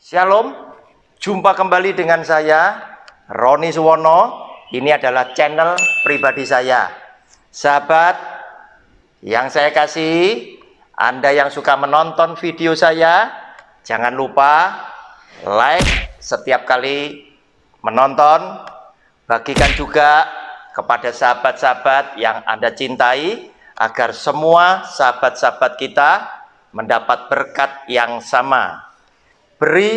Shalom, jumpa kembali dengan saya Roni Suwono. Ini adalah channel pribadi saya. Sahabat yang saya kasih, Anda yang suka menonton video saya, jangan lupa like setiap kali menonton, bagikan juga kepada sahabat-sahabat yang Anda cintai agar semua sahabat-sahabat kita mendapat berkat yang sama beri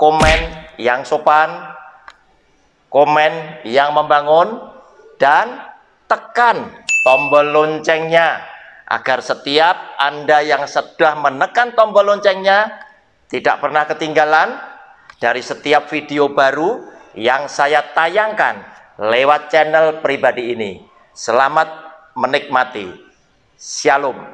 komen yang sopan, komen yang membangun, dan tekan tombol loncengnya agar setiap Anda yang sudah menekan tombol loncengnya tidak pernah ketinggalan dari setiap video baru yang saya tayangkan lewat channel pribadi ini. Selamat menikmati. Shalom.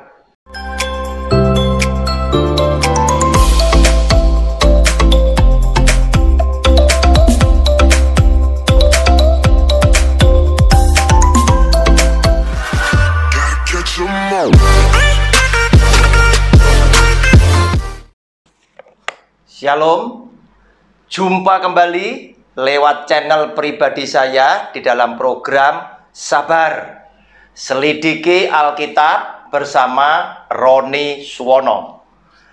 Shalom. Jumpa kembali lewat channel pribadi saya di dalam program Sabar. Selidiki Alkitab bersama Roni Suwono.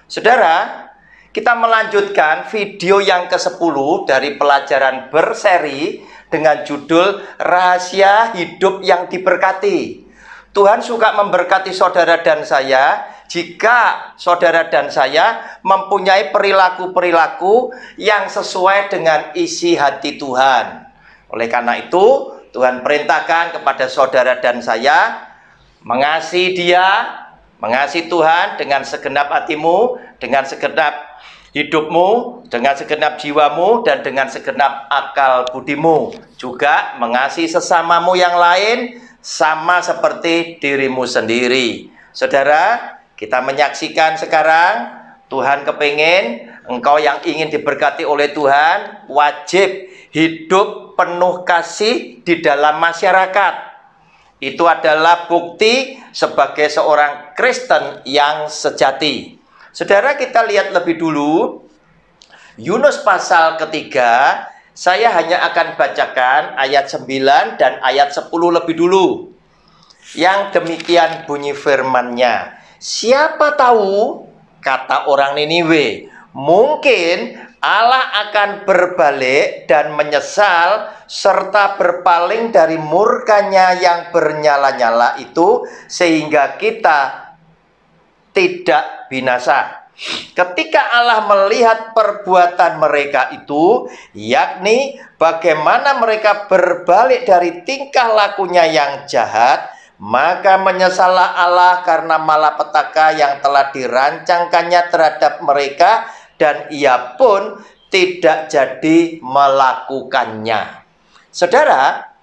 Saudara, kita melanjutkan video yang ke-10 dari pelajaran berseri dengan judul Rahasia Hidup yang Diberkati. Tuhan suka memberkati saudara dan saya jika saudara dan saya mempunyai perilaku-perilaku yang sesuai dengan isi hati Tuhan. Oleh karena itu, Tuhan perintahkan kepada saudara dan saya mengasihi Dia, mengasihi Tuhan dengan segenap hatimu, dengan segenap hidupmu, dengan segenap jiwamu, dan dengan segenap akal budimu. Juga mengasihi sesamamu yang lain sama seperti dirimu sendiri. Saudara, kita menyaksikan sekarang Tuhan kepingin engkau yang ingin diberkati oleh Tuhan wajib hidup penuh kasih di dalam masyarakat. Itu adalah bukti sebagai seorang Kristen yang sejati. Saudara kita lihat lebih dulu Yunus pasal ketiga, saya hanya akan bacakan ayat 9 dan ayat 10 lebih dulu. Yang demikian bunyi firmannya. Siapa tahu, kata orang Niniwe, mungkin Allah akan berbalik dan menyesal serta berpaling dari murkanya yang bernyala-nyala itu sehingga kita tidak binasa. Ketika Allah melihat perbuatan mereka itu, yakni bagaimana mereka berbalik dari tingkah lakunya yang jahat, maka menyesallah Allah karena malapetaka yang telah dirancangkannya terhadap mereka dan ia pun tidak jadi melakukannya. Saudara,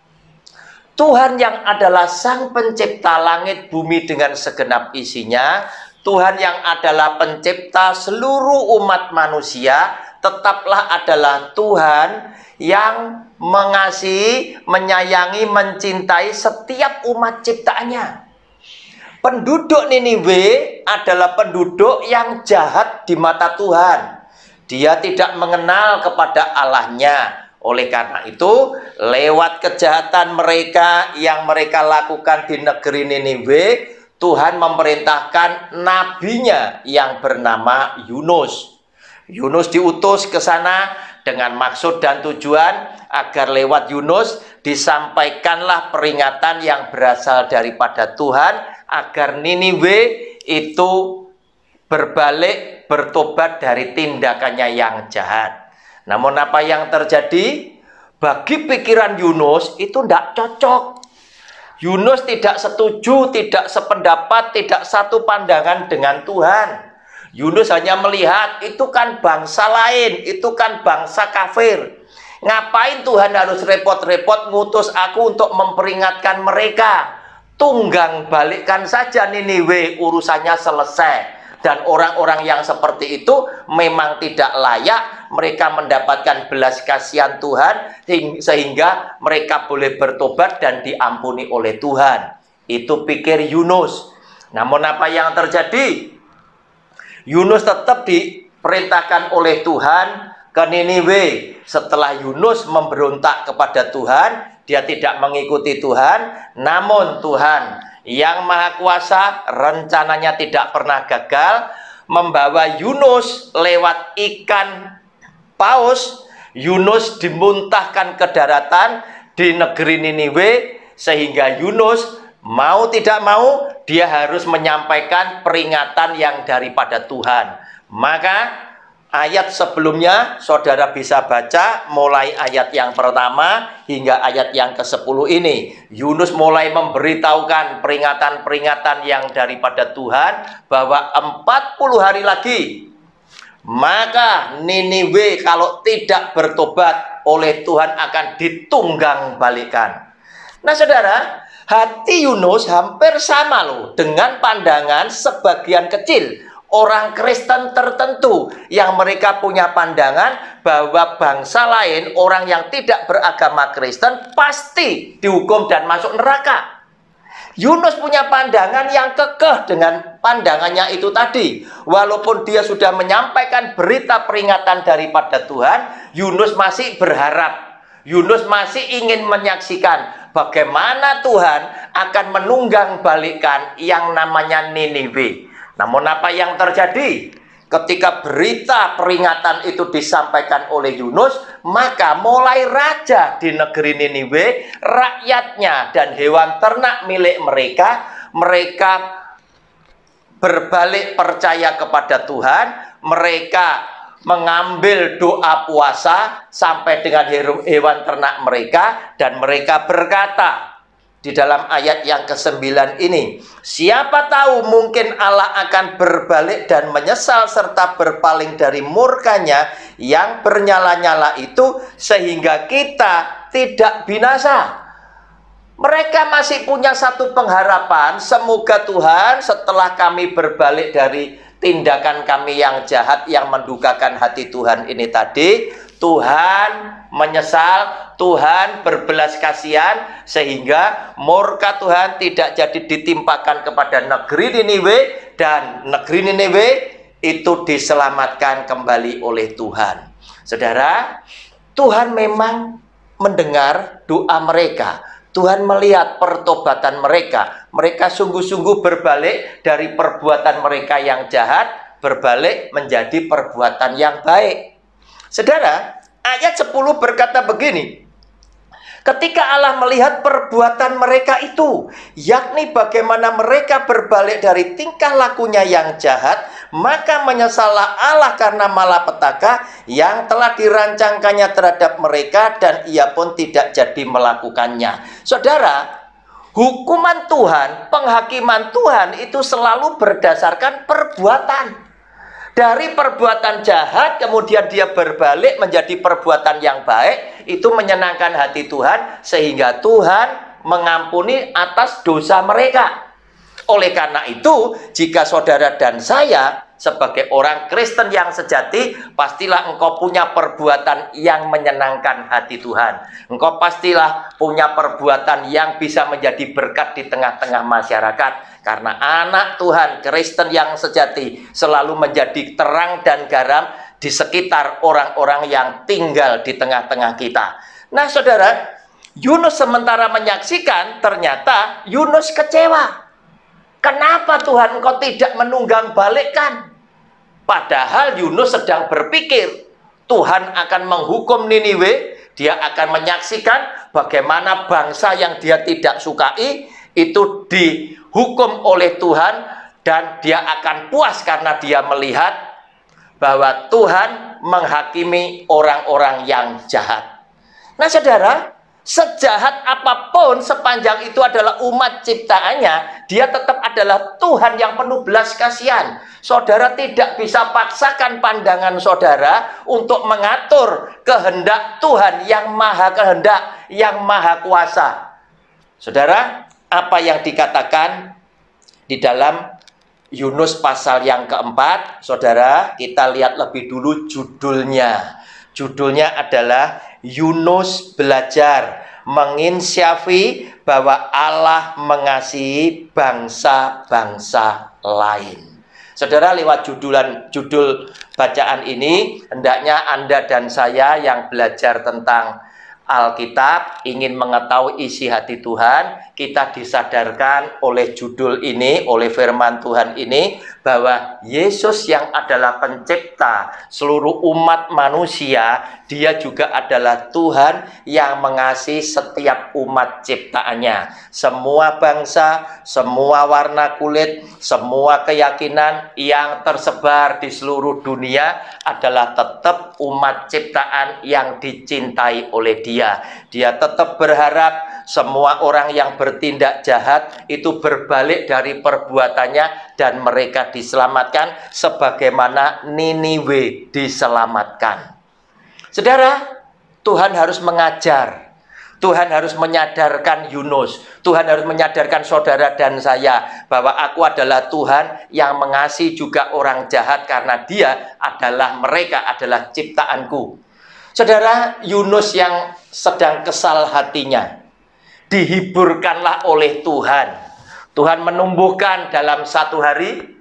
Tuhan yang adalah sang pencipta langit bumi dengan segenap isinya, Tuhan yang adalah pencipta seluruh umat manusia, tetaplah adalah Tuhan yang mengasihi, menyayangi, mencintai setiap umat ciptaannya. Penduduk Niniwe adalah penduduk yang jahat di mata Tuhan. Dia tidak mengenal kepada Allahnya. Oleh karena itu, lewat kejahatan mereka yang mereka lakukan di negeri Niniwe, Tuhan memerintahkan nabinya yang bernama Yunus. Yunus diutus ke sana dengan maksud dan tujuan agar lewat Yunus disampaikanlah peringatan yang berasal daripada Tuhan agar Niniwe itu berbalik bertobat dari tindakannya yang jahat. Namun apa yang terjadi? Bagi pikiran Yunus itu tidak cocok. Yunus tidak setuju, tidak sependapat, tidak satu pandangan dengan Tuhan. Yunus hanya melihat itu kan bangsa lain, itu kan bangsa kafir. Ngapain Tuhan harus repot-repot ngutus aku untuk memperingatkan mereka? Tunggang balikkan saja Niniwe, urusannya selesai. Dan orang-orang yang seperti itu memang tidak layak mereka mendapatkan belas kasihan Tuhan sehingga mereka boleh bertobat dan diampuni oleh Tuhan. Itu pikir Yunus. Namun apa yang terjadi? Yunus tetap diperintahkan oleh Tuhan ke Niniwe. Setelah Yunus memberontak kepada Tuhan, dia tidak mengikuti Tuhan, namun Tuhan yang Maha Kuasa rencananya tidak pernah gagal membawa Yunus lewat ikan paus. Yunus dimuntahkan ke daratan di negeri Niniwe sehingga Yunus mau tidak mau dia harus menyampaikan peringatan yang daripada Tuhan. Maka ayat sebelumnya saudara bisa baca mulai ayat yang pertama hingga ayat yang ke-10 ini. Yunus mulai memberitahukan peringatan-peringatan yang daripada Tuhan bahwa 40 hari lagi maka Niniwe kalau tidak bertobat oleh Tuhan akan ditunggang balikan. Nah saudara, Hati Yunus hampir sama loh dengan pandangan sebagian kecil orang Kristen tertentu yang mereka punya pandangan bahwa bangsa lain, orang yang tidak beragama Kristen pasti dihukum dan masuk neraka. Yunus punya pandangan yang kekeh dengan pandangannya itu tadi. Walaupun dia sudah menyampaikan berita peringatan daripada Tuhan, Yunus masih berharap. Yunus masih ingin menyaksikan bagaimana Tuhan akan menunggang balikan yang namanya Niniwe. Namun apa yang terjadi? Ketika berita peringatan itu disampaikan oleh Yunus, maka mulai raja di negeri Niniwe, rakyatnya dan hewan ternak milik mereka, mereka berbalik percaya kepada Tuhan, mereka mengambil doa puasa sampai dengan hewan ternak mereka dan mereka berkata di dalam ayat yang ke-9 ini siapa tahu mungkin Allah akan berbalik dan menyesal serta berpaling dari murkanya yang bernyala-nyala itu sehingga kita tidak binasa mereka masih punya satu pengharapan semoga Tuhan setelah kami berbalik dari tindakan kami yang jahat yang mendukakan hati Tuhan ini tadi Tuhan menyesal Tuhan berbelas kasihan sehingga murka Tuhan tidak jadi ditimpakan kepada negeri Niniwe dan negeri Niniwe itu diselamatkan kembali oleh Tuhan Saudara Tuhan memang mendengar doa mereka Tuhan melihat pertobatan mereka. Mereka sungguh-sungguh berbalik dari perbuatan mereka yang jahat, berbalik menjadi perbuatan yang baik. Saudara, ayat 10 berkata begini, Ketika Allah melihat perbuatan mereka itu, yakni bagaimana mereka berbalik dari tingkah lakunya yang jahat maka menyesallah Allah karena malapetaka yang telah dirancangkannya terhadap mereka dan ia pun tidak jadi melakukannya. Saudara, hukuman Tuhan, penghakiman Tuhan itu selalu berdasarkan perbuatan. Dari perbuatan jahat kemudian dia berbalik menjadi perbuatan yang baik, itu menyenangkan hati Tuhan sehingga Tuhan mengampuni atas dosa mereka. Oleh karena itu, jika saudara dan saya sebagai orang Kristen yang sejati, pastilah engkau punya perbuatan yang menyenangkan hati Tuhan. Engkau pastilah punya perbuatan yang bisa menjadi berkat di tengah-tengah masyarakat. Karena anak Tuhan Kristen yang sejati selalu menjadi terang dan garam di sekitar orang-orang yang tinggal di tengah-tengah kita. Nah saudara, Yunus sementara menyaksikan ternyata Yunus kecewa Kenapa Tuhan kau tidak menunggang balikkan? Padahal Yunus sedang berpikir, Tuhan akan menghukum Niniwe, dia akan menyaksikan bagaimana bangsa yang dia tidak sukai itu dihukum oleh Tuhan dan dia akan puas karena dia melihat bahwa Tuhan menghakimi orang-orang yang jahat. Nah saudara, sejahat apapun sepanjang itu adalah umat ciptaannya dia tetap adalah Tuhan yang penuh belas kasihan saudara tidak bisa paksakan pandangan saudara untuk mengatur kehendak Tuhan yang maha kehendak yang maha kuasa saudara apa yang dikatakan di dalam Yunus pasal yang keempat saudara kita lihat lebih dulu judulnya Judulnya adalah Yunus Belajar Menginsyafi bahwa Allah mengasihi bangsa-bangsa lain. Saudara lewat judulan judul bacaan ini hendaknya Anda dan saya yang belajar tentang Alkitab, ingin mengetahui isi hati Tuhan, kita disadarkan oleh judul ini, oleh firman Tuhan ini, bahwa Yesus yang adalah pencipta seluruh umat manusia, dia juga adalah Tuhan yang mengasihi setiap umat ciptaannya. Semua bangsa, semua warna kulit, semua keyakinan yang tersebar di seluruh dunia adalah tetap umat ciptaan yang dicintai oleh dia dia. Dia tetap berharap semua orang yang bertindak jahat itu berbalik dari perbuatannya dan mereka diselamatkan sebagaimana Niniwe diselamatkan. Saudara, Tuhan harus mengajar Tuhan harus menyadarkan Yunus. Tuhan harus menyadarkan saudara dan saya bahwa aku adalah Tuhan yang mengasihi juga orang jahat karena dia adalah mereka adalah ciptaanku. Saudara Yunus yang sedang kesal hatinya, dihiburkanlah oleh Tuhan. Tuhan menumbuhkan dalam satu hari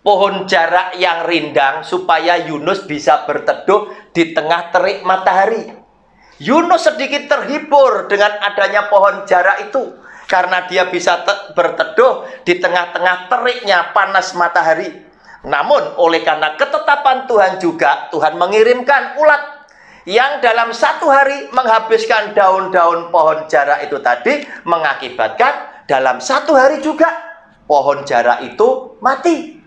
pohon jarak yang rindang supaya Yunus bisa berteduh di tengah terik matahari. Yunus sedikit terhibur dengan adanya pohon jarak itu karena dia bisa berteduh di tengah-tengah teriknya panas matahari. Namun oleh karena ketetapan Tuhan juga Tuhan mengirimkan ulat yang dalam satu hari menghabiskan daun-daun pohon jarak itu tadi mengakibatkan dalam satu hari juga pohon jarak itu mati.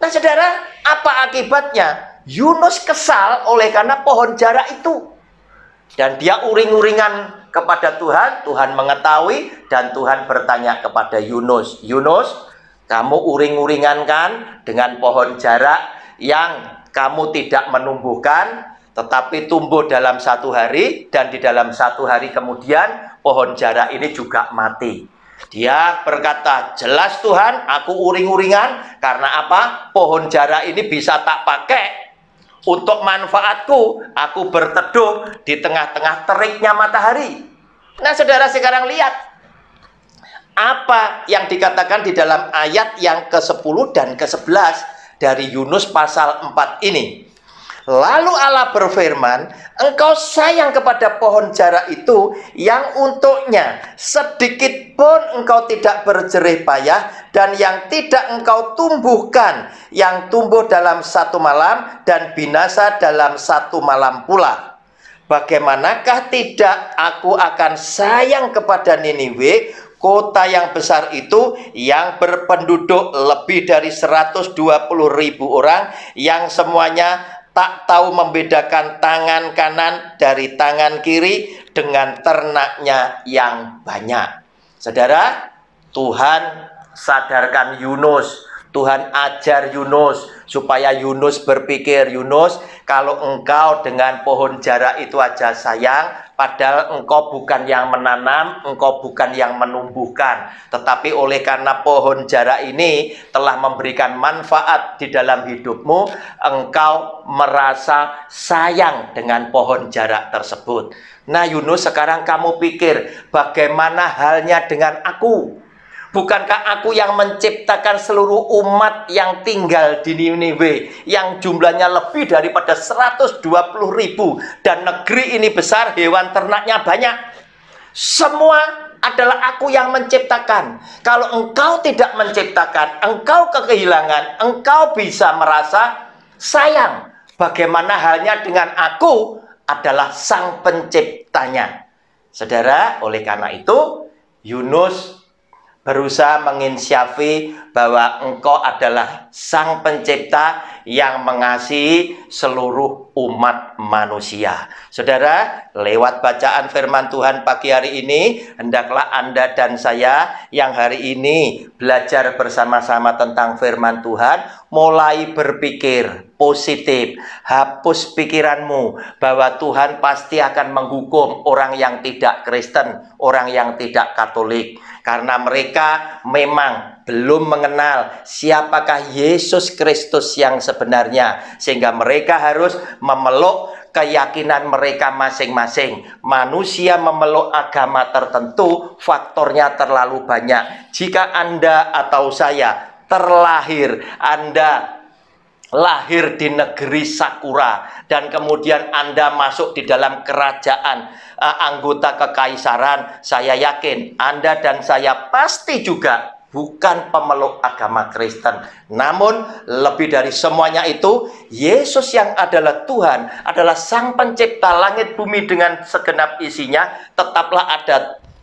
Nah saudara, apa akibatnya? Yunus kesal oleh karena pohon jarak itu. Dan dia uring-uringan kepada Tuhan, Tuhan mengetahui dan Tuhan bertanya kepada Yunus, Yunus, kamu uring-uringan kan dengan pohon jarak yang kamu tidak menumbuhkan tetapi tumbuh dalam satu hari dan di dalam satu hari kemudian pohon jarak ini juga mati. Dia berkata, jelas Tuhan, aku uring-uringan karena apa? Pohon jarak ini bisa tak pakai untuk manfaatku. Aku berteduh di tengah-tengah teriknya matahari. Nah, saudara sekarang lihat apa yang dikatakan di dalam ayat yang ke-10 dan ke-11 dari Yunus pasal 4 ini. Lalu Allah berfirman, engkau sayang kepada pohon jarak itu yang untuknya sedikit pun engkau tidak berjerih payah dan yang tidak engkau tumbuhkan, yang tumbuh dalam satu malam dan binasa dalam satu malam pula. Bagaimanakah tidak aku akan sayang kepada Niniwe, kota yang besar itu yang berpenduduk lebih dari 120 ribu orang yang semuanya tak tahu membedakan tangan kanan dari tangan kiri dengan ternaknya yang banyak. Saudara, Tuhan sadarkan Yunus Tuhan ajar Yunus supaya Yunus berpikir, Yunus, kalau engkau dengan pohon jarak itu aja sayang, padahal engkau bukan yang menanam, engkau bukan yang menumbuhkan. Tetapi oleh karena pohon jarak ini telah memberikan manfaat di dalam hidupmu, engkau merasa sayang dengan pohon jarak tersebut. Nah, Yunus, sekarang kamu pikir bagaimana halnya dengan aku? Bukankah aku yang menciptakan seluruh umat yang tinggal di Niniwe yang jumlahnya lebih daripada 120 ribu dan negeri ini besar hewan ternaknya banyak semua adalah aku yang menciptakan kalau engkau tidak menciptakan engkau kehilangan engkau bisa merasa sayang bagaimana halnya dengan aku adalah sang penciptanya saudara oleh karena itu Yunus berusaha menginsyafi bahwa engkau adalah sang pencipta yang mengasihi seluruh umat manusia. Saudara, lewat bacaan firman Tuhan pagi hari ini, hendaklah Anda dan saya yang hari ini belajar bersama-sama tentang firman Tuhan, mulai berpikir positif. Hapus pikiranmu bahwa Tuhan pasti akan menghukum orang yang tidak Kristen, orang yang tidak Katolik. Karena mereka memang belum mengenal siapakah Yesus Kristus yang sebenarnya sehingga mereka harus memeluk keyakinan mereka masing-masing. Manusia memeluk agama tertentu faktornya terlalu banyak. Jika Anda atau saya terlahir, Anda lahir di negeri Sakura dan kemudian Anda masuk di dalam kerajaan uh, anggota kekaisaran, saya yakin Anda dan saya pasti juga bukan pemeluk agama Kristen. Namun, lebih dari semuanya itu, Yesus yang adalah Tuhan, adalah Sang Pencipta langit bumi dengan segenap isinya, tetaplah ada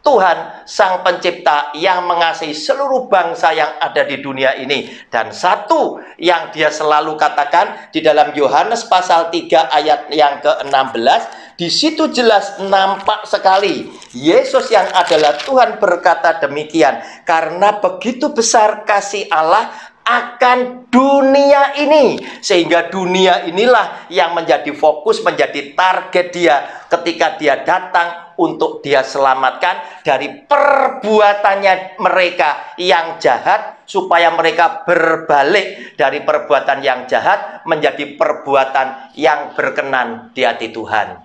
Tuhan Sang Pencipta yang mengasihi seluruh bangsa yang ada di dunia ini. Dan satu yang dia selalu katakan di dalam Yohanes pasal 3 ayat yang ke-16, di situ jelas nampak sekali Yesus yang adalah Tuhan berkata demikian karena begitu besar kasih Allah akan dunia ini sehingga dunia inilah yang menjadi fokus menjadi target dia ketika dia datang untuk dia selamatkan dari perbuatannya mereka yang jahat supaya mereka berbalik dari perbuatan yang jahat menjadi perbuatan yang berkenan di hati Tuhan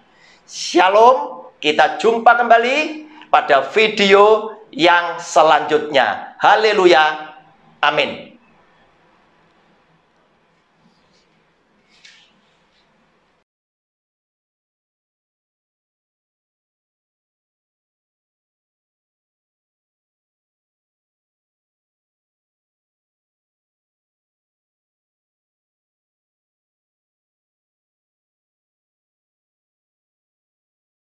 Shalom, kita jumpa kembali pada video yang selanjutnya. Haleluya, amin.